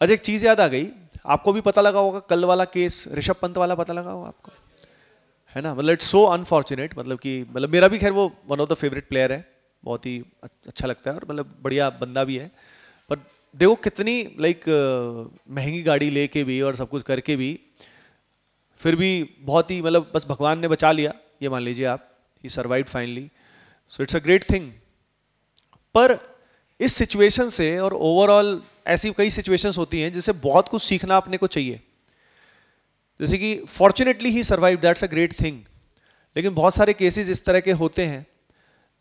अच्छा एक चीज़ याद आ गई आपको भी पता लगा होगा कल वाला केस ऋषभ पंत वाला पता लगा होगा आपको है ना मतलब इट्स सो अनफॉर्चुनेट मतलब कि मतलब मेरा भी खैर वो one of the favourite player है बहुत ही अच्छा लगता है और मतलब बढ़िया बंदा भी है पर देखो कितनी लाइक महंगी गाड़ी लेके भी और सब कुछ करके भी फिर भी बहुत ही मतलब बस भगवान ने बचा लिया ये मान लीजिए आप ही survive finally so it's a great thing पर इस सिचुएशन से और ओवरऑल ऐसी कई सिचुएशंस होती हैं जिससे बहुत कुछ सीखना अपने को चाहिए जैसे कि फॉर्चुनेटली ही survive that's a great thing लेकिन बहुत सारे केसेस इस तरह के होते हैं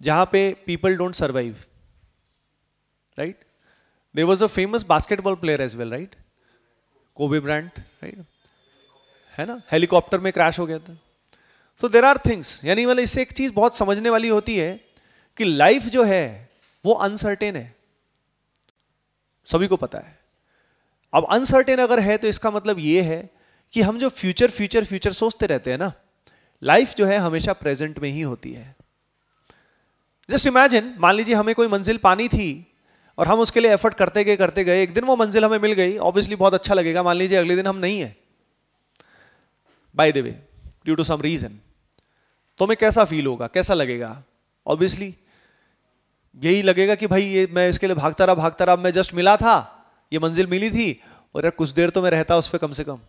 जहां पे people don't survive right there was a famous basketball player as well right Kobe Bryant right है ना हेलीकॉप्टर में क्रैश हो गया था सो देर आर थिंग्स यानी मतलब इससे एक चीज़ बहुत समझने वाली होती है कि लाइफ जो है वो अनसर्टेन है सभी को पता है अब अनसर्टेन अगर है तो इसका मतलब ये है कि हम जो फ्यूचर फ्यूचर फ्यूचर सोचते रहते हैं ना लाइफ जो है हमेशा प्रेजेंट में ही होती है जस्ट इमेजिन मान लीजिए हमें कोई मंजिल पानी थी और हम उसके लिए एफर्ट करते गए करते गए एक दिन वो मंजिल हमें मिल गई ऑब्वियसली बहुत अच्छा लगेगा मान लीजिए अगले दिन हम नहीं है by the way due to some reason तो हमें कैसा फील होगा कैसा लगेगा ऑब्वियसली यही लगेगा कि भाई ये मैं इसके लिए भागता रहा भागता रहा मैं जस्ट मिला था ये मंजिल मिली थी और यार कुछ देर तो मैं रहता उस पर कम से कम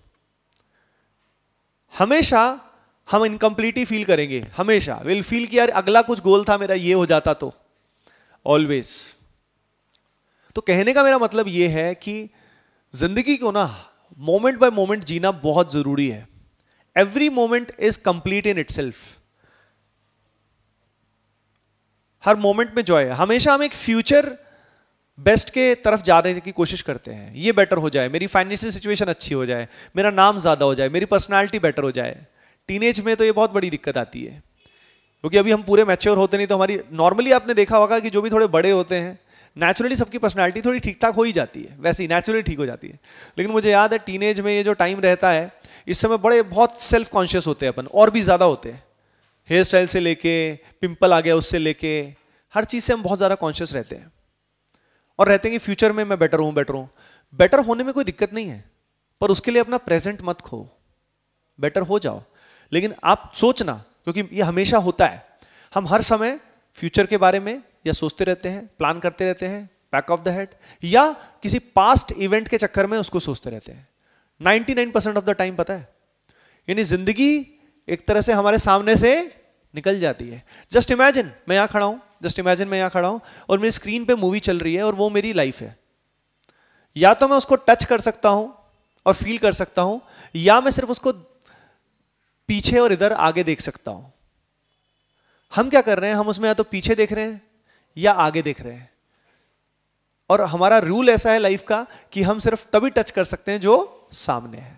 हमेशा हम इनकम्प्लीट ही फील करेंगे हमेशा विल फील कि यार अगला कुछ गोल था मेरा ये हो जाता तो ऑलवेज तो कहने का मेरा मतलब ये है कि जिंदगी को ना मोमेंट बाय मोमेंट जीना बहुत जरूरी है every moment is complete in itself हर मोमेंट में जॉय है हमेशा हम एक फ्यूचर बेस्ट के तरफ जाने की कोशिश करते हैं ये बेटर हो जाए मेरी फाइनेंशियल सिचुएशन अच्छी हो जाए मेरा नाम ज़्यादा हो जाए मेरी पर्सनैलिटी बेटर हो जाए टीनेज में तो ये बहुत बड़ी दिक्कत आती है क्योंकि अभी हम पूरे मैच्योर होते नहीं तो हमारी नॉर्मली आपने देखा होगा कि जो भी थोड़े बड़े होते हैं नेचुरली सबकी पर्सनैलिटी थोड़ी ठीक ठाक हो ही जाती है वैसे ही नेचुरली ठीक हो जाती है लेकिन मुझे याद है टीनेज में ये जो टाइम रहता है इस समय बड़े बहुत सेल्फ कॉन्शियस होते हैं अपन और भी ज़्यादा होते हैं हेयर स्टाइल से लेके पिंपल आ गया उससे लेके हर चीज़ से हम बहुत ज़्यादा कॉन्शियस रहते हैं और रहते हैं कि फ्यूचर में मैं बेटर हूँ बेटर हूँ बेटर होने में कोई दिक्कत नहीं है पर उसके लिए अपना प्रेजेंट मत खो बेटर हो जाओ लेकिन आप सोचना क्योंकि ये हमेशा होता है हम हर समय फ्यूचर के बारे में या सोचते रहते हैं प्लान करते रहते हैं बैक ऑफ द हेड या किसी पास्ट इवेंट के चक्कर में उसको सोचते रहते हैं 99% ऑफ द टाइम पता है यानी जिंदगी एक तरह से हमारे सामने से निकल जाती है जस्ट इमेजिन मैं यहां खड़ा हूं जस्ट इमेजिन मैं यहां खड़ा हूं और मेरी स्क्रीन पे मूवी चल रही है और वो मेरी लाइफ है या तो मैं उसको टच कर सकता हूं और फील कर सकता हूं या मैं सिर्फ उसको पीछे और इधर आगे देख सकता हूं हम क्या कर रहे हैं हम उसमें या तो पीछे देख रहे हैं या आगे देख रहे हैं और हमारा रूल ऐसा है लाइफ का कि हम सिर्फ तभी टच कर सकते हैं जो सामने है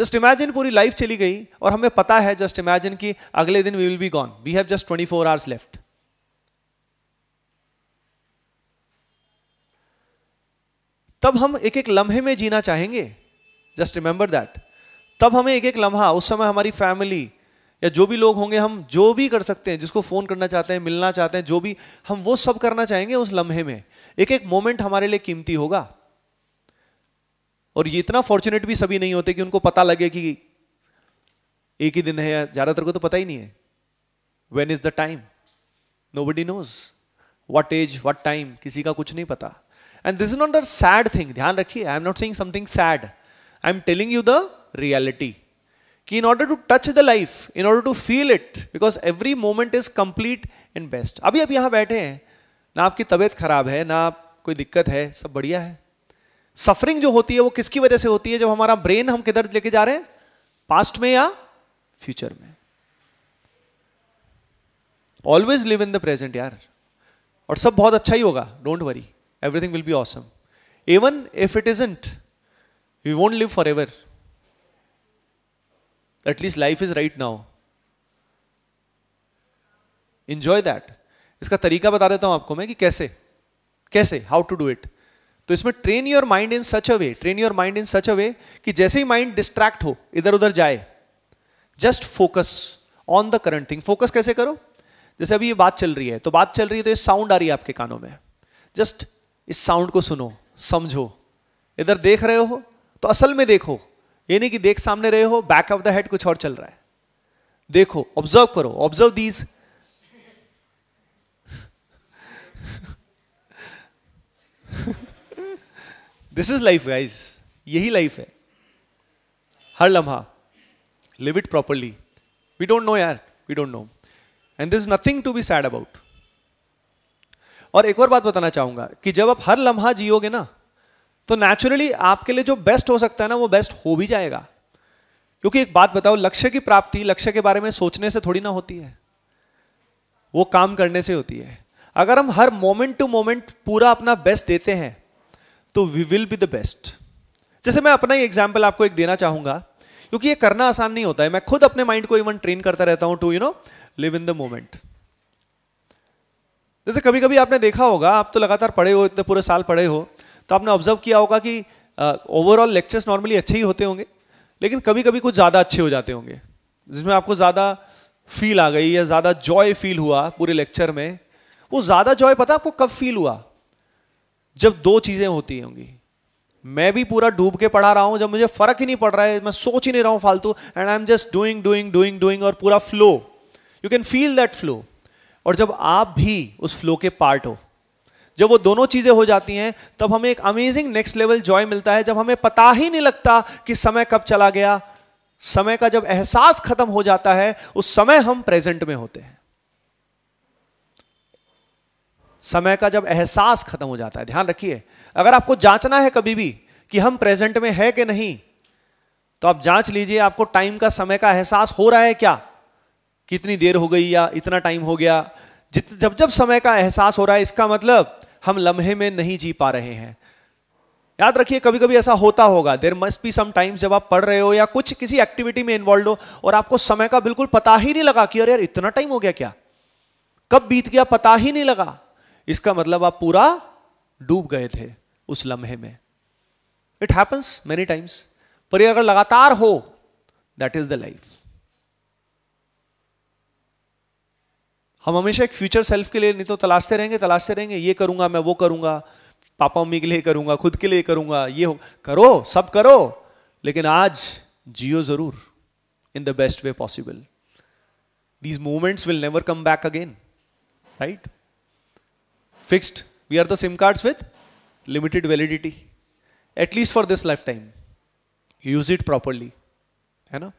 जस्ट इमेजिन पूरी लाइफ चली गई और हमें पता है जस्ट इमेजिन कि अगले दिन we will be gone we have just twenty four hours left तब हम एक एक लम्हे में जीना चाहेंगे जस्ट रिमेंबर दैट तब हमें एक एक लम्हा उस समय हमारी फैमिली या जो भी लोग होंगे हम जो भी कर सकते हैं जिसको फ़ोन करना चाहते हैं मिलना चाहते हैं जो भी हम वो सब करना चाहेंगे उस लम्हे में एक एक मोमेंट हमारे लिए कीमती होगा और ये इतना फॉर्चुनेट भी सभी नहीं होते कि उनको पता लगे कि एक ही दिन है या ज़्यादातर को तो पता ही नहीं है when is the time nobody knows what age what time किसी का कुछ नहीं पता and this is not the sad thing ध्यान रखिए I am not saying something sad I am telling you the reality कि in order to touch the life in order to feel it because every moment is complete and best अभी आप यहां बैठे हैं ना आपकी तबीयत खराब है ना कोई दिक्कत है सब बढ़िया है सफरिंग जो होती है वो किसकी वजह से होती है जब हमारा ब्रेन हम किधर लेके जा रहे हैं पास्ट में या फ्यूचर में always live in the present यार और सब बहुत अच्छा ही होगा don't worry everything will be awesome even if it isn't we won't live forever at least life is right now enjoy that इसका तरीका बता देता हूं आपको मैं कि कैसे कैसे हाउ टू डू इट तो इसमें train your mind in such a way train your mind in such a way कि जैसे ही माइंड डिस्ट्रैक्ट हो इधर उधर जाए just focus on the current thing focus कैसे करो जैसे अभी ये बात चल रही है तो बात चल रही है तो ये साउंड आ रही है आपके कानों में जस्ट इस साउंड को सुनो समझो इधर देख रहे हो तो असल में देखो ये नहीं कि देख सामने रहे हो बैक ऑफ द हेड कुछ और चल रहा है देखो ऑब्जर्व करो observe these this is life guys यही लाइफ है हर लम्हा live it properly we don't know यार we don't know and this nothing to be sad about और एक और बात बताना चाहूंगा कि जब आप हर लम्हा जियोगे ना तो नेचुरली आपके लिए जो बेस्ट हो सकता है ना वो बेस्ट हो भी जाएगा क्योंकि एक बात बताओ लक्ष्य की प्राप्ति लक्ष्य के बारे में सोचने से थोड़ी ना होती है वो काम करने से होती है अगर हम हर मोमेंट टू मोमेंट पूरा अपना बेस्ट देते हैं तो we will be the best जैसे मैं अपना ही एग्जाम्पल आपको एक देना चाहूंगा क्योंकि ये करना आसान नहीं होता है मैं खुद अपने माइंड को इवन ट्रेन करता रहता हूं to you know live in the moment जैसे कभी कभी आपने देखा होगा आप तो लगातार पढ़े हो इतने पूरे साल पढ़े हो तो आपने ऑब्जर्व किया होगा कि ओवरऑल लेक्चर्स नॉर्मली अच्छे ही होते होंगे लेकिन कभी कभी कुछ ज़्यादा अच्छे हो जाते होंगे जिसमें आपको ज़्यादा फील आ गई या ज़्यादा जॉय फील हुआ पूरे लेक्चर में वो ज़्यादा जॉय पता आपको कब फील हुआ जब दो चीजें होती होंगी मैं भी पूरा डूब के पढ़ा रहा हूं जब मुझे फर्क ही नहीं पड़ रहा है मैं सोच ही नहीं रहा हूं फालतू and I am just doing doing doing doing और पूरा flow you can feel that flow और जब आप भी उस फ्लो के पार्ट हो जब वो दोनों चीजें हो जाती हैं तब हमें एक अमेजिंग नेक्स्ट लेवल जॉय मिलता है जब हमें पता ही नहीं लगता कि समय कब चला गया समय का जब एहसास खत्म हो जाता है उस समय हम प्रेजेंट में होते हैं समय का जब एहसास खत्म हो जाता है ध्यान रखिए अगर आपको जांचना है कभी भी कि हम प्रेजेंट में है कि नहीं तो आप जांच लीजिए आपको टाइम का समय का एहसास हो रहा है क्या कितनी देर हो गई या इतना टाइम हो गया जित जब जब समय का एहसास हो रहा है इसका मतलब हम लम्हे में नहीं जी पा रहे हैं याद रखिए कभी कभी ऐसा होता होगा देर मस्ट बी सम जब आप पढ़ रहे हो या कुछ किसी एक्टिविटी में इन्वॉल्व हो और आपको समय का बिल्कुल पता ही नहीं लगा कि अरे यार इतना टाइम हो गया क्या कब बीत गया पता ही नहीं लगा इसका मतलब आप पूरा डूब गए थे उस लम्हे में इट हैपन्स मेनी टाइम्स पर अगर लगातार हो दैट इज द लाइफ हम हमेशा एक फ्यूचर सेल्फ के लिए नहीं तो तलाशते रहेंगे तलाशते रहेंगे ये करूंगा मैं वो करूंगा पापा मम्मी के लिए करूंगा खुद के लिए करूंगा ये हो करो सब करो लेकिन आज जियो जरूर in the best way possible these moments will never come back again right fixed. We are the SIM cards with limited validity, at least for this lifetime. Use it properly. You know?